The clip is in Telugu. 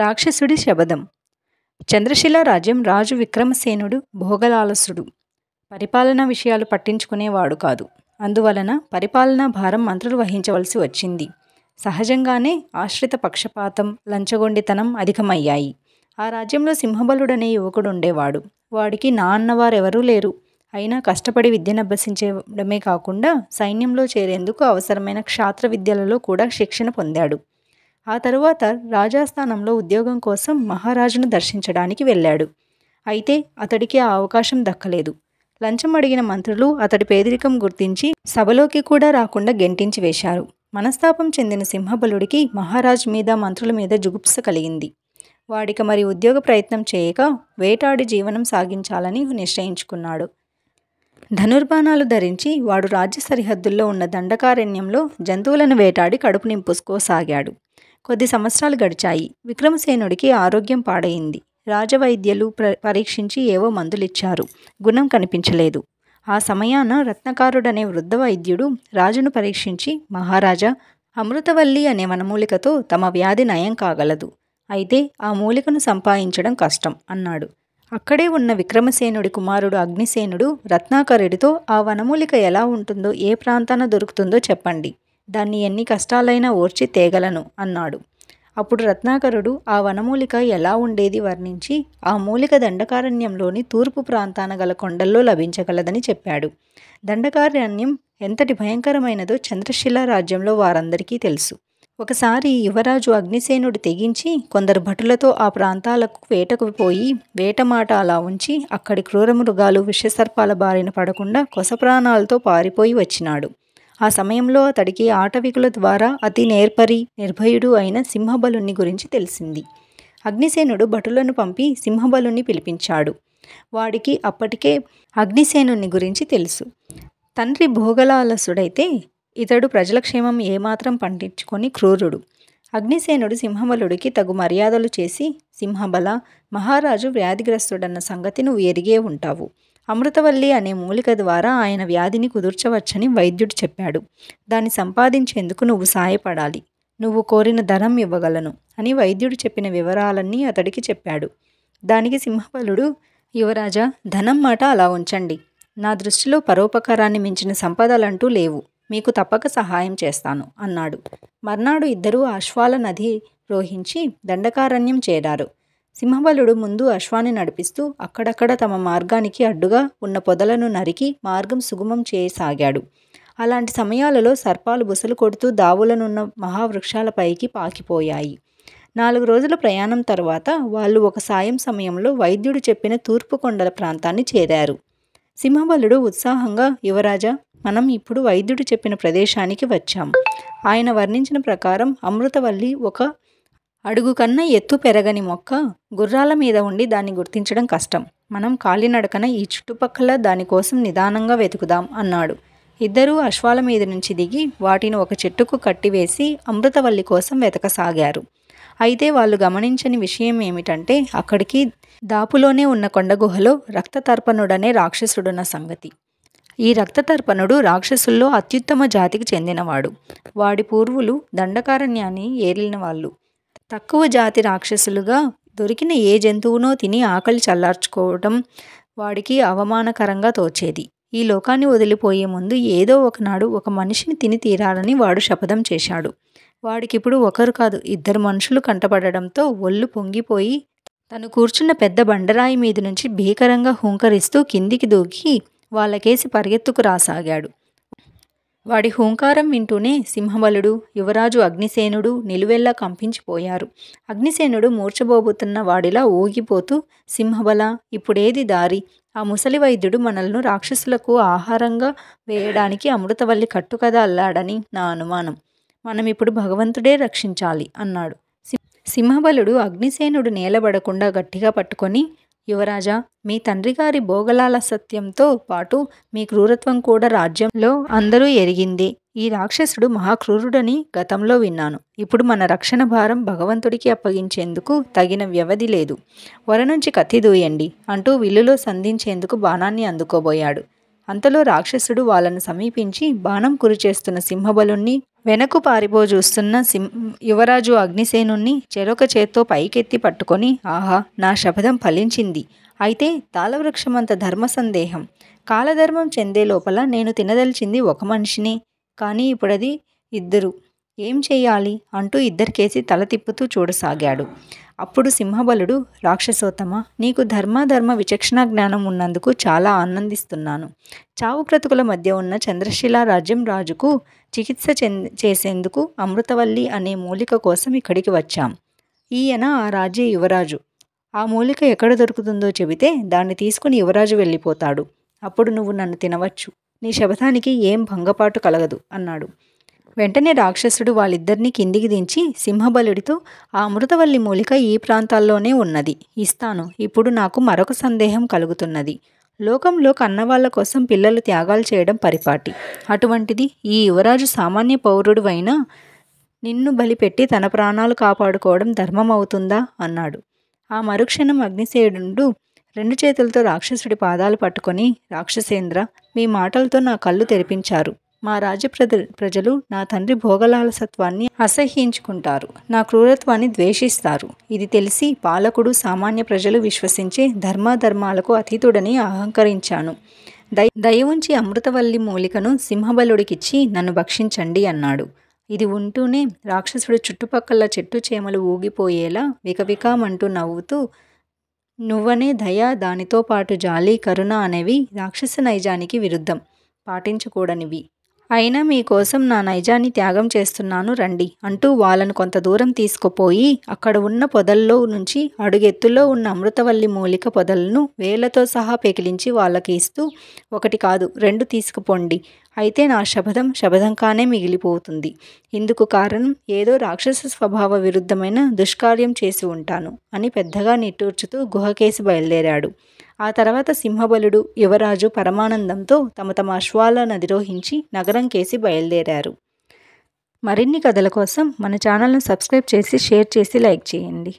రాక్షసుడి శబదం చంద్రశిల రాజ్యం రాజు విక్రమసేనుడు భోగలాలసుడు పరిపాలన విషయాలు పట్టించుకునేవాడు కాదు అందువలన పరిపాలనా భారం మంత్రులు వహించవలసి వచ్చింది సహజంగానే ఆశ్రిత పక్షపాతం లంచగొండితనం అధికమయ్యాయి ఆ రాజ్యంలో సింహబలుడనే యువకుడు ఉండేవాడు వాడికి నా అన్నవారెవరూ లేరు అయినా కష్టపడి విద్యనభ్యసించడమే కాకుండా సైన్యంలో చేరేందుకు అవసరమైన క్షాత్ర విద్యలలో కూడా శిక్షణ పొందాడు ఆ తరువాత రాజాస్థానంలో ఉద్యోగం కోసం మహారాజును దర్శించడానికి వెళ్ళాడు అయితే అతడికి ఆ అవకాశం దక్కలేదు లంచం అడిగిన మంత్రులు అతడి పేదరికం గుర్తించి సభలోకి కూడా రాకుండా గెంటించి వేశారు మనస్తాపం చెందిన సింహబలుడికి మహారాజు మీద మంత్రుల మీద జుగుప్స కలిగింది వాడికి మరి ఉద్యోగ ప్రయత్నం చేయక వేటాడి జీవనం సాగించాలని నిశ్చయించుకున్నాడు ధనుర్బాణాలు ధరించి వాడు రాజ్య సరిహద్దుల్లో ఉన్న దండకారణ్యంలో జంతువులను వేటాడి కడుపు నింపుసుకోసాగాడు కొద్ది సంవత్సరాలు గడిచాయి విక్రమసేనుడికి ఆరోగ్యం పాడైంది రాజవైద్యులు ప్ర పరీక్షించి ఏవో మందులిచ్చారు గుణం కనిపించలేదు ఆ సమయాన రత్నకారుడనే వృద్ధ వైద్యుడు రాజును పరీక్షించి మహారాజా అమృతవల్లి అనే వనమూలికతో తమ వ్యాధి నయం కాగలదు అయితే ఆ మూలికను సంపాదించడం కష్టం అన్నాడు అక్కడే ఉన్న విక్రమసేనుడి కుమారుడు అగ్నిసేనుడు రత్నాకరుడితో ఆ వనమూలిక ఎలా ఉంటుందో ఏ ప్రాంతాన దొరుకుతుందో చెప్పండి దాన్ని ఎన్ని కష్టాలైనా ఓర్చి తేగలను అన్నాడు అప్పుడు రత్నాకరుడు ఆ వనమూలిక ఎలా ఉండేది వర్ణించి ఆ మూలిక దండకారణ్యంలోని తూర్పు ప్రాంతాన గల కొండల్లో లభించగలదని చెప్పాడు దండకారణ్యం ఎంతటి భయంకరమైనదో చంద్రశిలా రాజ్యంలో వారందరికీ తెలుసు ఒకసారి యువరాజు అగ్నిసేనుడు తెగించి కొందరు భటులతో ఆ ప్రాంతాలకు వేటకు పోయి వేటమాట అలా ఉంచి అక్కడి క్రూరమృగాలు విషసర్పాల బారిన పడకుండా కొస ప్రాణాలతో పారిపోయి వచ్చినాడు ఆ సమయంలో అతడికి ఆటవికుల ద్వారా అతి నేర్పరి నిర్భయుడు అయిన సింహబలుని గురించి తెలిసింది అగ్నిసేనుడు భటులను పంపి సింహబలుని పిలిపించాడు వాడికి అప్పటికే అగ్నిసేనుని గురించి తెలుసు తండ్రి భోగలాలసుడైతే ఇతడు ప్రజల క్షేమం ఏమాత్రం పండించుకొని క్రూరుడు అగ్నిసేనుడు సింహబలుడికి తగు మర్యాదలు చేసి సింహబల మహారాజు వ్యాధిగ్రస్తుడన్న సంగతి నువ్వు ఎరిగే ఉంటావు అమృతవల్లి అనే మూలిక ద్వారా ఆయన వ్యాధిని కుదుర్చవచ్చని వైద్యుడు చెప్పాడు దాన్ని సంపాదించేందుకు నువ్వు సాయపడాలి నువ్వు కోరిన ధనం ఇవ్వగలను అని వైద్యుడు చెప్పిన వివరాలన్నీ అతడికి చెప్పాడు దానికి సింహబలుడు యువరాజా ధనం మాట అలా ఉంచండి నా దృష్టిలో పరోపకారాన్ని మించిన సంపదలంటూ లేవు మీకు తప్పక సహాయం చేస్తాను అన్నాడు మర్నాడు ఇద్దరూ అశ్వాల నది రోహించి దండకారణ్యం చేరారు సింహబలుడు ముందు అశ్వాన్ని నడిపిస్తూ అక్కడక్కడ తమ మార్గానికి అడ్డుగా ఉన్న పొదలను నరికి మార్గం సుగమం చేయసాగాడు అలాంటి సమయాలలో సర్పాలు బుసలు కొడుతూ దావులనున్న మహావృక్షాలపైకి పాకిపోయాయి నాలుగు రోజుల ప్రయాణం తర్వాత వాళ్ళు ఒక సాయం సమయంలో వైద్యుడు చెప్పిన తూర్పు కొండల ప్రాంతాన్ని చేరారు సింహబలుడు ఉత్సాహంగా యువరాజా మనం ఇప్పుడు వైద్యుడు చెప్పిన ప్రదేశానికి వచ్చాం ఆయన వర్ణించిన ప్రకారం అమృతవల్లి ఒక అడుగు కన్నా ఎత్తు పెరగని మొక్క గుర్రాల మీద ఉండి దాన్ని గుర్తించడం కష్టం మనం కాలినడకన ఈ చుట్టుపక్కల దానికోసం నిదానంగా వెతుకుదాం అన్నాడు ఇద్దరూ అశ్వాల మీద నుంచి దిగి వాటిని ఒక చెట్టుకు కట్టివేసి అమృతవల్లి కోసం వెతకసాగారు అయితే వాళ్ళు గమనించని విషయం ఏమిటంటే అక్కడికి దాపులోనే ఉన్న కొండ గుహలో రక్తతర్పణుడనే రాక్షసుడున్న సంగతి ఈ రక్తతర్పణుడు రాక్షసుల్లో అత్యుత్తమ జాతికి చెందినవాడు వాడి పూర్వులు దండకారణ్యాన్ని ఏలిన వాళ్ళు తక్కువ జాతి రాక్షసులుగా దొరికిన ఏ జంతువునో తిని ఆకలి చల్లార్చుకోవటం వాడికి అవమానకరంగా తోచేది ఈ లోకాన్ని వదిలిపోయే ముందు ఏదో ఒకనాడు ఒక మనిషిని తిని తీరాలని వాడు శపథం చేశాడు వాడికిప్పుడు ఒకరు కాదు ఇద్దరు మనుషులు కంటపడడంతో ఒళ్ళు పొంగిపోయి తను కూర్చున్న పెద్ద బండరాయి మీద నుంచి భీకరంగా హుంకరిస్తూ కిందికి దూకి వాళ్ళకేసి పరిగెత్తుకు రాసాగాడు వాడి హూంకారం వింటూనే సింహబలుడు యువరాజు అగ్నిసేనుడు నిలువెల్లా కంపించిపోయారు అగ్నిసేనుడు మూర్చబోబోతున్న వాడిలా ఊగిపోతూ సింహబల ఇప్పుడేది దారి ఆ ముసలి వైద్యుడు మనల్ని రాక్షసులకు ఆహారంగా వేయడానికి అమృతవల్లి కట్టుకదా అల్లాడని నా అనుమానం మనం ఇప్పుడు భగవంతుడే రక్షించాలి అన్నాడు సింహబలుడు అగ్నిసేనుడు నేలబడకుండా గట్టిగా పట్టుకొని యువరాజా మీ తండ్రి గారి భోగలాల సత్యంతో పాటు మీ క్రూరత్వం కూడా రాజ్యంలో అందరూ ఎరిగింది ఈ రాక్షసుడు మహాక్రూరుడని గతంలో విన్నాను ఇప్పుడు మన రక్షణ భారం భగవంతుడికి అప్పగించేందుకు తగిన వ్యవధి లేదు వర నుంచి కత్తి దూయండి అంటూ విల్లులో సంధించేందుకు బాణాన్ని అందుకోబోయాడు అంతలో రాక్షసుడు వాళ్ళను సమీపించి బాణం కురిచేస్తున్న సింహబలుణ్ణి వెనకు పారిపో చూస్తున్న సిం యువరాజు అగ్నిసేనుణ్ణి చెరొక చేత్తో పైకెత్తి పట్టుకొని ఆహా నా శపథం ఫలించింది అయితే తాళవృక్షమంత ధర్మ సందేహం కాలధర్మం చెందే లోపల నేను తినదలిచింది ఒక మనిషిని కానీ ఇప్పుడది ఇద్దరు ఏం చేయాలి అంటూ ఇద్దరికేసి తల తిప్పుతూ చూడసాగాడు అప్పుడు సింహబలుడు రాక్షసోత్తమ నీకు ధర్మాధర్మ విచక్షణ జ్ఞానం ఉన్నందుకు చాలా ఆనందిస్తున్నాను చావు బ్రతుకుల మధ్య ఉన్న చంద్రశిలా రాజ్యం రాజుకు చికిత్స చేసేందుకు అమృతవల్లి అనే మూలిక కోసం ఇక్కడికి వచ్చాం ఈయన ఆ రాజ్య యువరాజు ఆ మూలిక ఎక్కడ దొరుకుతుందో చెబితే దాన్ని తీసుకుని యువరాజు వెళ్ళిపోతాడు అప్పుడు నువ్వు నన్ను తినవచ్చు నీ శబదానికి ఏం భంగపాటు కలగదు అన్నాడు వెంటనే రాక్షసుడు వాళ్ళిద్దరినీ కిందికి దించి సింహబలుడితో ఆ అమృతవల్లి మూలిక ఈ ప్రాంతాల్లోనే ఉన్నది ఇస్తాను ఇప్పుడు నాకు మరొక సందేహం కలుగుతున్నది లోకంలో కన్నవాళ్ల కోసం పిల్లలు త్యాగాలు చేయడం పరిపాటి అటువంటిది ఈ యువరాజు సామాన్య పౌరుడు అయినా నిన్ను బలిపెట్టి తన ప్రాణాలు కాపాడుకోవడం ధర్మం అవుతుందా అన్నాడు ఆ మరుక్షణం అగ్నిసేయుడు రెండు చేతులతో రాక్షసుడి పాదాలు పట్టుకొని రాక్షసేంద్ర మీ మాటలతో నా కళ్ళు తెరిపించారు మా రాజ్య ప్రజలు నా తండ్రి భోగలాలసత్వాన్ని అసహ్యించుకుంటారు నా క్రూరత్వాన్ని ద్వేషిస్తారు ఇది తెలిసి పాలకుడు సామాన్య ప్రజలు విశ్వసించే ధర్మాధర్మాలకు అతీతుడని అహంకరించాను దయ దయ ఉంచి అమృతవల్లి మూలికను సింహబలుడికిచ్చి నన్ను భక్షించండి అన్నాడు ఇది ఉంటూనే రాక్షసుడు చుట్టుపక్కల చెట్టు చేమలు ఊగిపోయేలా వికవికామంటూ నవ్వుతూ నువ్వనే దయ దానితో పాటు జాలి కరుణ అనేవి రాక్షస నైజానికి విరుద్ధం పాటించకూడనివి అయినా మీకోసం నా నైజాన్ని త్యాగం చేస్తున్నాను రండి అంటూ వాళ్ళను కొంత దూరం తీసుకుపోయి అక్కడ ఉన్న పొదల్లో నుంచి అడుగెత్తులో ఉన్న అమృతవల్లి మూలిక పొదలను వేళ్లతో సహా పెకిలించి వాళ్ళకి ఇస్తూ ఒకటి కాదు రెండు తీసుకుపోండి అయితే నా శపథం శపథంకానే మిగిలిపోతుంది ఇందుకు కారణం ఏదో రాక్షస స్వభావ విరుద్ధమైన దుష్కార్యం చేసి ఉంటాను అని పెద్దగా నిట్టూర్చుతూ గుహకేసి బయలుదేరాడు ఆ తర్వాత సింహబలుడు యువరాజు పరమానందంతో తమ తమ అశ్వాలను అధిరోహించి నగరం కేసి బయలుదేరారు మరిన్ని కథల కోసం మన ఛానల్ను సబ్స్క్రైబ్ చేసి షేర్ చేసి లైక్ చేయండి